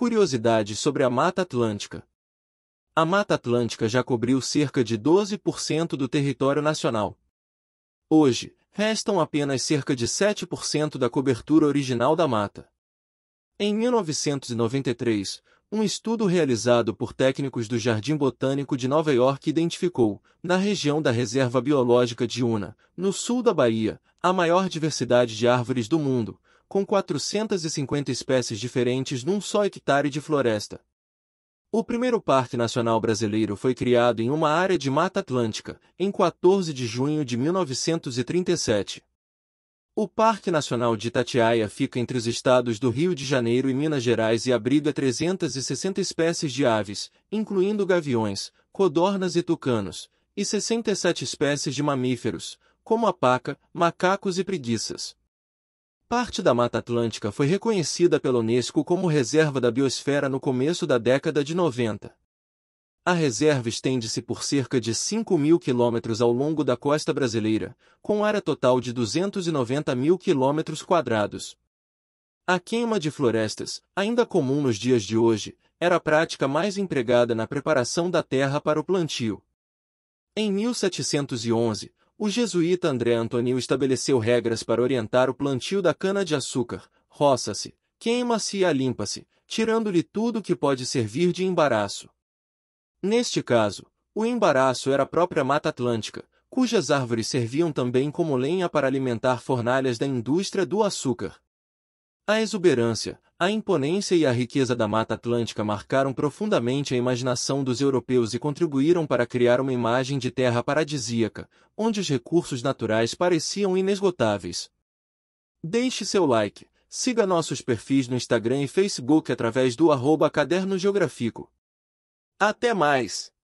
Curiosidade sobre a Mata Atlântica A Mata Atlântica já cobriu cerca de 12% do território nacional. Hoje, restam apenas cerca de 7% da cobertura original da mata. Em 1993, um estudo realizado por técnicos do Jardim Botânico de Nova York identificou, na região da Reserva Biológica de Una, no sul da Bahia, a maior diversidade de árvores do mundo, com 450 espécies diferentes num só hectare de floresta. O primeiro Parque Nacional Brasileiro foi criado em uma área de Mata Atlântica, em 14 de junho de 1937. O Parque Nacional de Itatiaia fica entre os estados do Rio de Janeiro e Minas Gerais e abriga 360 espécies de aves, incluindo gaviões, codornas e tucanos, e 67 espécies de mamíferos, como a paca, macacos e preguiças. Parte da Mata Atlântica foi reconhecida pela Unesco como Reserva da Biosfera no começo da década de 90. A reserva estende-se por cerca de 5 mil quilômetros ao longo da costa brasileira, com área total de 290 mil quilômetros quadrados. A queima de florestas, ainda comum nos dias de hoje, era a prática mais empregada na preparação da terra para o plantio. Em 1711, o jesuíta André Antônio estabeleceu regras para orientar o plantio da cana-de-açúcar, roça-se, queima-se e alimpa-se, tirando-lhe tudo que pode servir de embaraço. Neste caso, o embaraço era a própria Mata Atlântica, cujas árvores serviam também como lenha para alimentar fornalhas da indústria do açúcar. A exuberância, a imponência e a riqueza da Mata Atlântica marcaram profundamente a imaginação dos europeus e contribuíram para criar uma imagem de terra paradisíaca, onde os recursos naturais pareciam inesgotáveis. Deixe seu like, siga nossos perfis no Instagram e Facebook através do arroba Caderno Geográfico. Até mais!